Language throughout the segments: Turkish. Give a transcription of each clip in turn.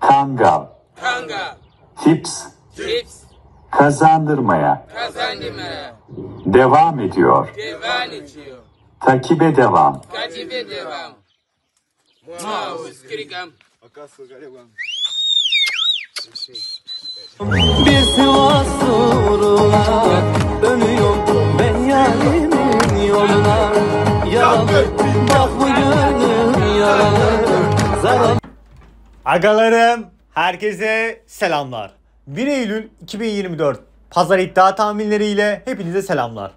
Kangal, Kanga. Tips. Tips. Kazandırmaya. Kazandırmaya. Devam ediyor. Devam ediyor. Takibe devam. Takibe devam. Bir Sivas uğruna dönüyorum ben yarimin yoluna. Yandım. Agalarım, herkese selamlar. 1 Eylül 2024 pazar iddia tahminleriyle hepinize selamlar.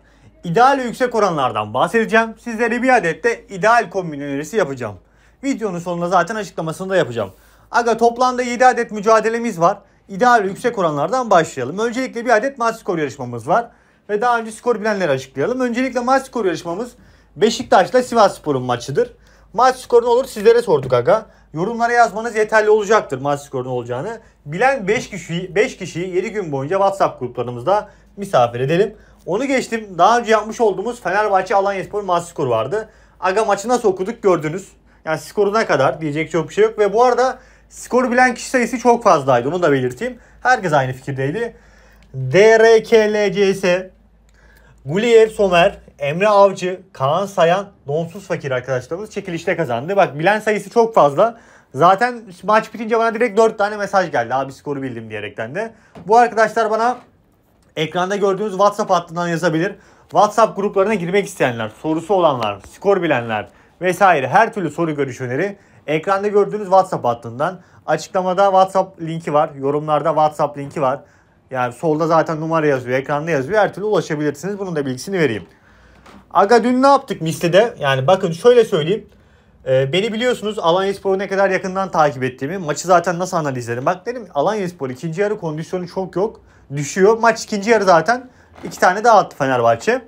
İdeal ve yüksek oranlardan bahsedeceğim. Sizlere bir adet de ideal kombin önerisi yapacağım. Videonun sonunda zaten açıklamasını da yapacağım. Aga toplamda 7 adet mücadelemiz var. İdeal ve yüksek oranlardan başlayalım. Öncelikle bir adet maç skor yarışmamız var. Ve daha önce skor bilenleri açıklayalım. Öncelikle maç skor yarışmamız Beşiktaş'la Sivas Spor'un maçıdır. Maç skoru ne olur sizlere sorduk aga yorumlara yazmanız yeterli olacaktır maç skorunun olacağını. Bilen 5 kişiyi 5 kişiyi 7 gün boyunca WhatsApp gruplarımızda misafir edelim. Onu geçtim. Daha önce yapmış olduğumuz Fenerbahçe Alanyaspor maç skoru vardı. Aga maçı nasıl okuduk gördünüz. Yani skoruna kadar diyecek çok bir şey yok ve bu arada skoru bilen kişi sayısı çok fazlaydı. Onu da belirteyim. Herkes aynı fikirdeydi. DRKLCS Guliyev Somer Emre Avcı, Kaan Sayan, Donsuz Fakir arkadaşlarımız çekilişte kazandı. Bak bilen sayısı çok fazla. Zaten maç bitince bana direkt 4 tane mesaj geldi. Abi skoru bildim diyerekten de. Bu arkadaşlar bana ekranda gördüğünüz WhatsApp hattından yazabilir. WhatsApp gruplarına girmek isteyenler, sorusu olanlar, skor bilenler vesaire her türlü soru görüş öneri ekranda gördüğünüz WhatsApp hattından. Açıklamada WhatsApp linki var. Yorumlarda WhatsApp linki var. Yani solda zaten numara yazıyor, ekranda yazıyor. Her türlü ulaşabilirsiniz. Bunun da bilgisini vereyim. Aga dün ne yaptık listede? Yani bakın şöyle söyleyeyim. Ee, beni biliyorsunuz Alanya Spor'u ne kadar yakından takip ettiğimi. Maçı zaten nasıl analizledim? Bak dedim Alanya Spor ikinci yarı kondisyonu çok yok. Düşüyor. Maç ikinci yarı zaten iki tane daha attı Fenerbahçe.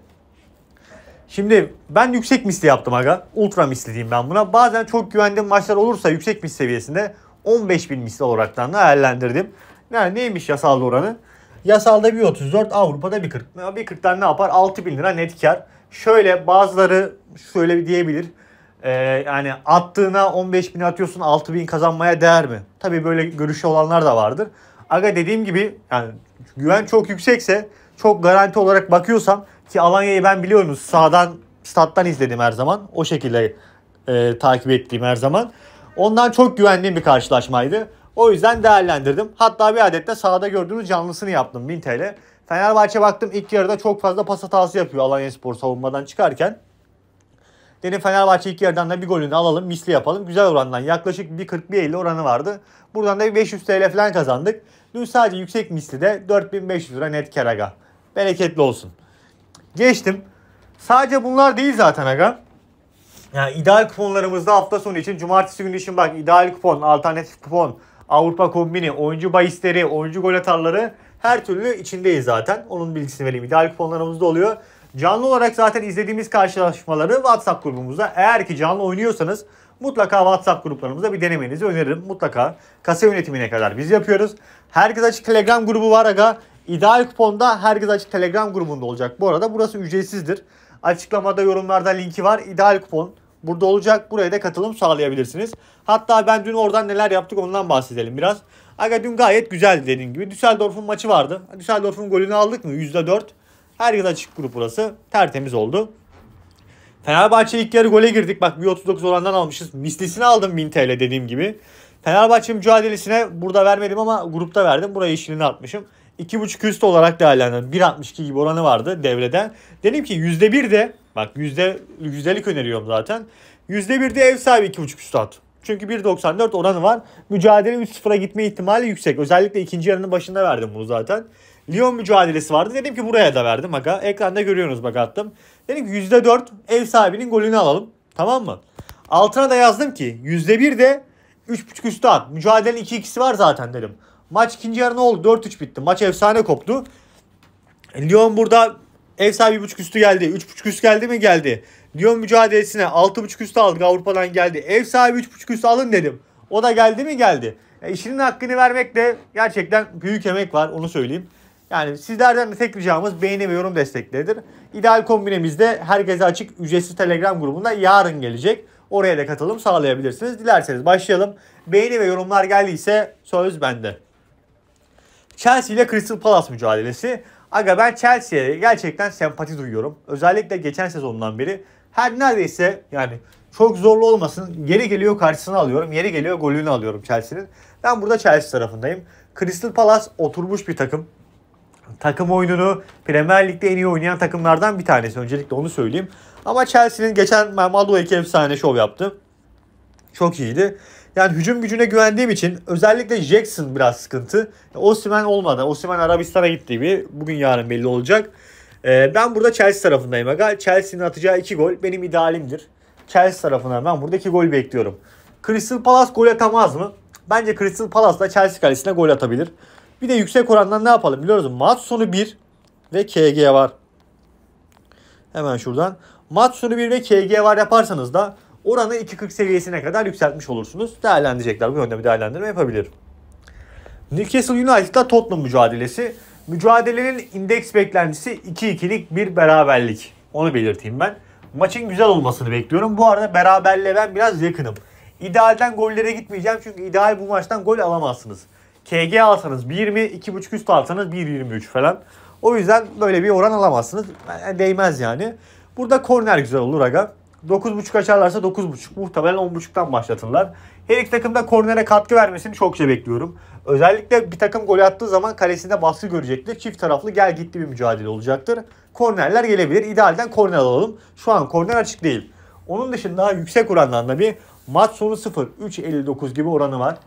Şimdi ben yüksek misli yaptım aga. Ultra misli diyeyim ben buna. Bazen çok güvendiğim maçlar olursa yüksek misli seviyesinde 15 bin misli olaraktan da değerlendirdim. Yani neymiş yasal oranı? Yasalda bir 34, Avrupa'da bir 40. Bir 1.40'dan ne yapar? bin lira net kar. Şöyle bazıları şöyle diyebilir. Ee, yani attığına 15 bin atıyorsun 6 bin kazanmaya değer mi? Tabi böyle görüşü olanlar da vardır. Aga dediğim gibi yani güven çok yüksekse çok garanti olarak bakıyorsam ki Alanya'yı ben biliyorsunuz sağdan stat'tan izledim her zaman. O şekilde e, takip ettiğim her zaman. Ondan çok güvendiğim bir karşılaşmaydı. O yüzden değerlendirdim. Hatta bir adet de sahada gördüğünüz canlısını yaptım 1000 TL. Fenerbahçe baktım ilk yarıda çok fazla pas hatası yapıyor Alanya Spor savunmadan çıkarken. Dedim Fenerbahçe ilk yarıdan da bir golünü alalım misli yapalım. Güzel orandan yaklaşık bir 41-50 oranı vardı. Buradan da bir 500 TL falan kazandık. Dün sadece yüksek misli de 4500 lira net keraga. Bereketli olsun. Geçtim. Sadece bunlar değil zaten aga. Yani ideal kuponlarımızda hafta sonu için cumartesi günü için bak ideal kupon, alternatif kupon, Avrupa kombini, oyuncu bahisleri, oyuncu gol atarları her türlü içindeyiz zaten. Onun bilgisini vereyim. İdeal kuponlarımızda oluyor. Canlı olarak zaten izlediğimiz karşılaşmaları WhatsApp grubumuzda eğer ki canlı oynuyorsanız mutlaka WhatsApp gruplarımızda bir denemenizi öneririm. Mutlaka kasa yönetimine kadar biz yapıyoruz. Herkes Açık Telegram grubu var aga. İdeal kuponda Herkes Açık Telegram grubunda olacak. Bu arada burası ücretsizdir. Açıklamada yorumlarda linki var. İdeal kupon burada olacak. Buraya da katılım sağlayabilirsiniz. Hatta ben dün oradan neler yaptık ondan bahsedelim biraz. Aga dün gayet güzeldi dediğim gibi. Düsseldorf'un maçı vardı. Düsseldorf'un golünü aldık mı? %4. Her yıl açık grup burası. Tertemiz oldu. Fenerbahçe ilk yarı gole girdik. Bak 1.39 orandan almışız. Mislisini aldım 1000 TL dediğim gibi. Fenerbahçe mücadelesine burada vermedim ama grupta verdim. Buraya işini atmışım. 2.5 üst olarak değerlendirdim. 1.62 gibi oranı vardı devreden. Dedim ki %1 de Bak yüzde, yüzdelik öneriyorum zaten. Yüzde bir de ev sahibi iki 2.5 üstad. Çünkü 1.94 oranı var. Mücadele 3-0'a gitme ihtimali yüksek. Özellikle ikinci yarının başında verdim bunu zaten. Lyon mücadelesi vardı. Dedim ki buraya da verdim. Bak ekranda görüyorsunuz bak attım. Dedim ki %4 ev sahibinin golünü alalım. Tamam mı? Altına da yazdım ki %1 de 3.5 üstü at. Mücadelenin 2 ikisi var zaten dedim. Maç ikinci yarı ne oldu? 4-3 bitti. Maç efsane koptu. Lyon burada Ev sahibi buçuk üstü geldi. üç buçuk üstü geldi mi? Geldi. Lyon mücadelesine altı buçuk üstü aldık. Avrupa'dan geldi. Ev sahibi üç buçuk üstü alın dedim. O da geldi mi? Geldi. Yani e, işinin hakkını vermek de gerçekten büyük emek var. Onu söyleyeyim. Yani sizlerden de tek ricamız beğeni ve yorum destekleridir. İdeal kombinemizde herkese açık ücretsiz Telegram grubunda yarın gelecek. Oraya da katılım sağlayabilirsiniz. Dilerseniz başlayalım. Beğeni ve yorumlar geldiyse söz bende. Chelsea ile Crystal Palace mücadelesi. Aga ben Chelsea'ye gerçekten sempati duyuyorum. Özellikle geçen sezondan beri her neredeyse yani çok zorlu olmasın geri geliyor karşısına alıyorum. Yeri geliyor golünü alıyorum Chelsea'nin. Ben burada Chelsea tarafındayım. Crystal Palace oturmuş bir takım. Takım oyununu Premier Lig'de en iyi oynayan takımlardan bir tanesi. Öncelikle onu söyleyeyim. Ama Chelsea'nin geçen Maldo Eke efsane şov yaptı. Çok iyiydi. Yani hücum gücüne güvendiğim için özellikle Jackson biraz sıkıntı. Osimhen olmadı. Osimhen Arabistan'a gitti gibi. Bugün yarın belli olacak. Ee, ben burada Chelsea tarafındayım aga. Chelsea'nin atacağı iki gol benim idealimdir. Chelsea tarafından ben buradaki gol bekliyorum. Crystal Palace gol atamaz mı? Bence Crystal Palace da Chelsea kalesine gol atabilir. Bir de yüksek orandan ne yapalım biliyoruz musun? Maç sonu 1 ve KG var. Hemen şuradan. Maç sonu 1 ve KG var yaparsanız da oranı 2.40 seviyesine kadar yükseltmiş olursunuz. Değerlendirecekler. Bu yönde bir değerlendirme yapabilir. Newcastle United'la Tottenham mücadelesi. Mücadelenin indeks beklentisi 2-2'lik bir beraberlik. Onu belirteyim ben. Maçın güzel olmasını bekliyorum. Bu arada beraberle ben biraz yakınım. İdealden gollere gitmeyeceğim çünkü ideal bu maçtan gol alamazsınız. KG alsanız 1.20, 2.5 üst alsanız 1.23 falan. O yüzden böyle bir oran alamazsınız. değmez yani. Burada korner güzel olur aga. 9.5 açarlarsa 9.5 muhtemelen 10.5'tan başlatırlar. Her iki takım da kornere katkı vermesini çokça bekliyorum. Özellikle bir takım gol attığı zaman kalesinde baskı görecektir. Çift taraflı gel gitti bir mücadele olacaktır. Kornerler gelebilir. İdealden korner alalım. Şu an korner açık değil. Onun dışında yüksek orandan da bir maç sonu 0 3.59 gibi oranı var.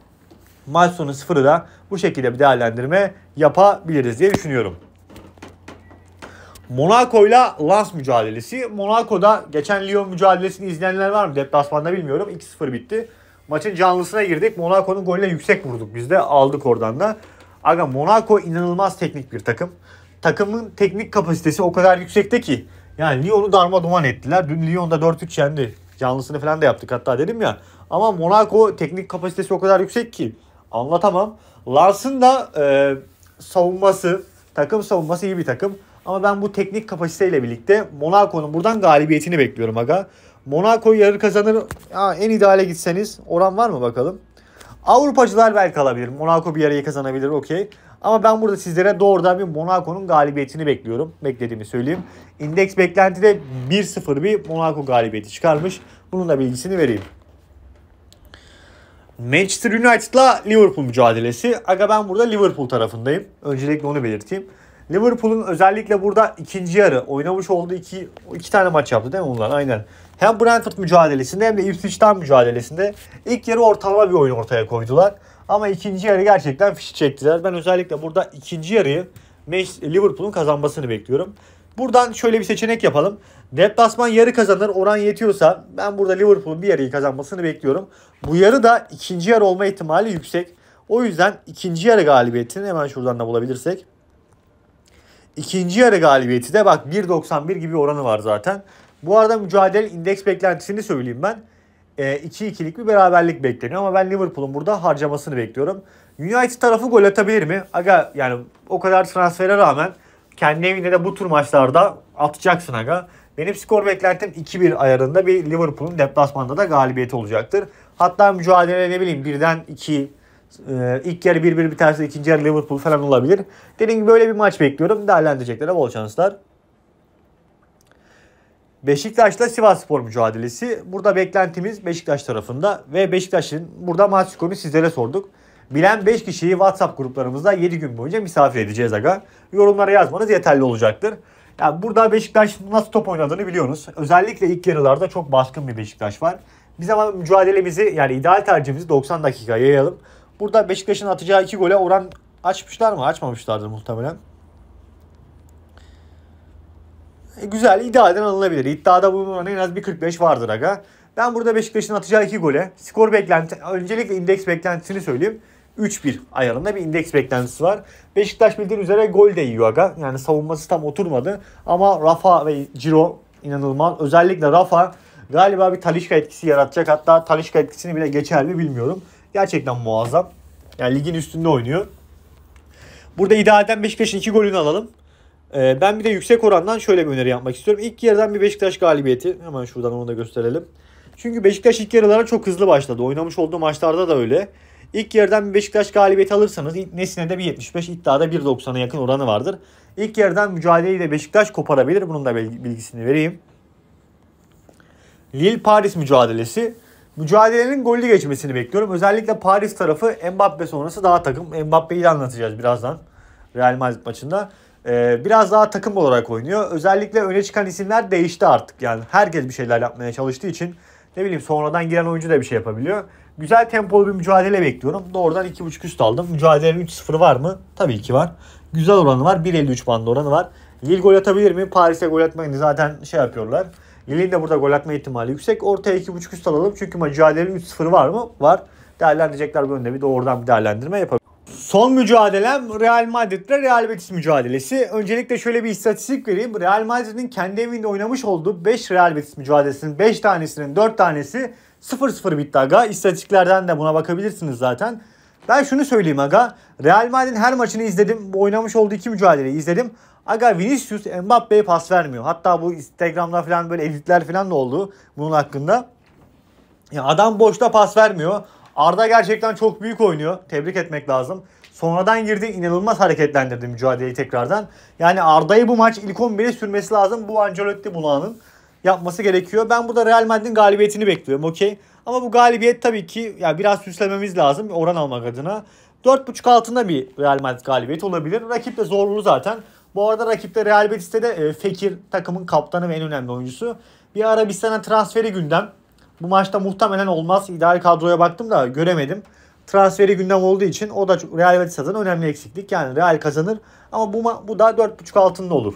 Maç sonu 0'ı da bu şekilde bir değerlendirme yapabiliriz diye düşünüyorum. Monaco ile Lens mücadelesi. Monaco'da geçen Lyon mücadelesini izleyenler var mı? Deplasmanda bilmiyorum. 2-0 bitti. Maçın canlısına girdik. Monaco'nun golüne yüksek vurduk biz de. Aldık oradan da. Aga Monaco inanılmaz teknik bir takım. Takımın teknik kapasitesi o kadar yüksekte ki. Yani Lyon'u darma duman ettiler. Dün Lyon'da 4-3 yendi. Canlısını falan da yaptık hatta dedim ya. Ama Monaco teknik kapasitesi o kadar yüksek ki. Anlatamam. Lars'ın da e, savunması, takım savunması iyi bir takım. Ama ben bu teknik kapasiteyle birlikte Monaco'nun buradan galibiyetini bekliyorum aga. Monaco yarı kazanır. Ya en ideale gitseniz oran var mı bakalım? Avrupacılar belki alabilir. Monaco bir yarıyı kazanabilir okey. Ama ben burada sizlere doğrudan bir Monaco'nun galibiyetini bekliyorum. Beklediğimi söyleyeyim. İndeks beklentide 1-0 bir Monaco galibiyeti çıkarmış. Bunun da bilgisini vereyim. Manchester United'la Liverpool mücadelesi. Aga ben burada Liverpool tarafındayım. Öncelikle onu belirteyim. Liverpool'un özellikle burada ikinci yarı oynamış olduğu iki, iki tane maç yaptı değil mi bunlar? Aynen. Hem Brentford mücadelesinde hem de Ipswich'ten mücadelesinde ilk yarı ortalama bir oyun ortaya koydular. Ama ikinci yarı gerçekten fişi çektiler. Ben özellikle burada ikinci yarıyı Liverpool'un kazanmasını bekliyorum. Buradan şöyle bir seçenek yapalım. Deplasman yarı kazanır oran yetiyorsa ben burada Liverpool'un bir yarıyı kazanmasını bekliyorum. Bu yarı da ikinci yarı olma ihtimali yüksek. O yüzden ikinci yarı galibiyetini hemen şuradan da bulabilirsek İkinci yarı galibiyeti de bak 1.91 gibi oranı var zaten. Bu arada mücadele indeks beklentisini söyleyeyim ben. E, ee, 2-2'lik bir beraberlik bekleniyor ama ben Liverpool'un burada harcamasını bekliyorum. United tarafı gol atabilir mi? Aga yani o kadar transfere rağmen kendi evinde de bu tür maçlarda atacaksın aga. Benim skor beklentim 2-1 ayarında bir Liverpool'un deplasmanda da galibiyeti olacaktır. Hatta mücadele ne bileyim birden 2 ee, ilk yarı bir bir biterse ikinci yarı Liverpool falan olabilir. Dediğim gibi böyle bir maç bekliyorum. Değerlendirecekler bol şanslar. Beşiktaş'la Sivas Spor mücadelesi. Burada beklentimiz Beşiktaş tarafında ve Beşiktaş'ın burada maç skorunu sizlere sorduk. Bilen 5 kişiyi WhatsApp gruplarımızda 7 gün boyunca misafir edeceğiz aga. Yorumlara yazmanız yeterli olacaktır. Yani burada Beşiktaş nasıl top oynadığını biliyorsunuz. Özellikle ilk yarılarda çok baskın bir Beşiktaş var. Biz ama mücadelemizi yani ideal tercihimizi 90 dakika yayalım. Burada Beşiktaş'ın atacağı iki gole oran açmışlar mı? Açmamışlardır muhtemelen. E, güzel iddiadan alınabilir. İddiada bu oran en az bir 45 vardır aga. Ben burada Beşiktaş'ın atacağı iki gole skor beklenti öncelikle indeks beklentisini söyleyeyim. 3-1 ayarında bir indeks beklentisi var. Beşiktaş bildiğin üzere gol de yiyor aga. Yani savunması tam oturmadı. Ama Rafa ve Ciro inanılmaz. Özellikle Rafa galiba bir Talişka etkisi yaratacak. Hatta Talişka etkisini bile geçer mi bilmiyorum. Gerçekten muazzam. Yani ligin üstünde oynuyor. Burada idealden Beşiktaş'ın iki golünü alalım. Ee, ben bir de yüksek orandan şöyle bir öneri yapmak istiyorum. İlk yarıdan bir Beşiktaş galibiyeti. Hemen şuradan onu da gösterelim. Çünkü Beşiktaş ilk yarılara çok hızlı başladı. Oynamış olduğu maçlarda da öyle. İlk yarıdan bir Beşiktaş galibiyeti alırsanız Nesine de 1.75 iddiada 1.90'a yakın oranı vardır. İlk yarıdan mücadeleyi de Beşiktaş koparabilir. Bunun da bilgisini vereyim. Lille Paris mücadelesi. Mücadelenin golü geçmesini bekliyorum. Özellikle Paris tarafı Mbappe sonrası daha takım. Mbappe'yi de anlatacağız birazdan Real Madrid maçında. Ee, biraz daha takım olarak oynuyor. Özellikle öne çıkan isimler değişti artık. Yani herkes bir şeyler yapmaya çalıştığı için ne bileyim sonradan giren oyuncu da bir şey yapabiliyor. Güzel tempolu bir mücadele bekliyorum. Doğrudan 2.5 üst aldım. Mücadelenin 3-0 var mı? Tabii ki var. Güzel oranı var. 1.53 bandı oranı var. Lille gol atabilir mi? Paris'e gol atmayın zaten şey yapıyorlar. Lille'in de burada gol atma ihtimali yüksek. Ortaya 2.5 üst alalım. Çünkü mücadele 3-0 var mı? Var. Değerlendirecekler bu yönde. Bir de oradan bir değerlendirme yapalım. Son mücadelem Real Madrid ile Real Betis mücadelesi. Öncelikle şöyle bir istatistik vereyim. Real Madrid'in kendi evinde oynamış olduğu 5 Real Betis mücadelesinin 5 tanesinin 4 tanesi 0-0 bitti aga. İstatistiklerden de buna bakabilirsiniz zaten. Ben şunu söyleyeyim aga. Real Madrid'in her maçını izledim. Oynamış olduğu iki mücadeleyi izledim. Aga Vinicius Mbappe'ye pas vermiyor. Hatta bu Instagram'da falan böyle editler falan da oldu bunun hakkında. Ya adam boşta pas vermiyor. Arda gerçekten çok büyük oynuyor. Tebrik etmek lazım. Sonradan girdi inanılmaz hareketlendirdi mücadeleyi tekrardan. Yani Arda'yı bu maç ilk 11'e sürmesi lazım. Bu Ancelotti Bulağ'ın yapması gerekiyor. Ben burada Real Madrid'in galibiyetini bekliyorum. Okey. Ama bu galibiyet tabii ki ya biraz süslememiz lazım oran almak adına. 4.5 altında bir Real Madrid galibiyeti olabilir. Rakip de zorlu zaten. Bu arada rakip de Real Betis'te de e, Fekir takımın kaptanı ve en önemli oyuncusu. Bir Arabistan'a transferi gündem. Bu maçta muhtemelen olmaz. İdeal kadroya baktım da göremedim. Transferi gündem olduğu için o da Real Betis adına önemli eksiklik. Yani Real kazanır ama bu, bu da 4.5 altında olur.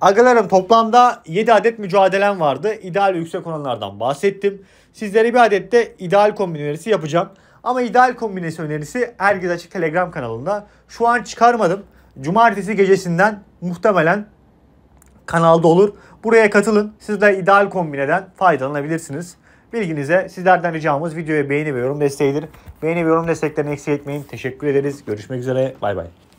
Agalarım toplamda 7 adet mücadelem vardı. İdeal yüksek oranlardan bahsettim. Sizlere bir adet de ideal kombin önerisi yapacağım. Ama ideal kombinesi önerisi Ergiz Açık Telegram kanalında. Şu an çıkarmadım. Cumartesi gecesinden muhtemelen kanalda olur. Buraya katılın. Siz de ideal kombineden faydalanabilirsiniz. Bilginize sizlerden ricamız videoya beğeni ve yorum desteğidir. Beğeni ve yorum desteklerini eksik etmeyin. Teşekkür ederiz. Görüşmek üzere. Bay bay.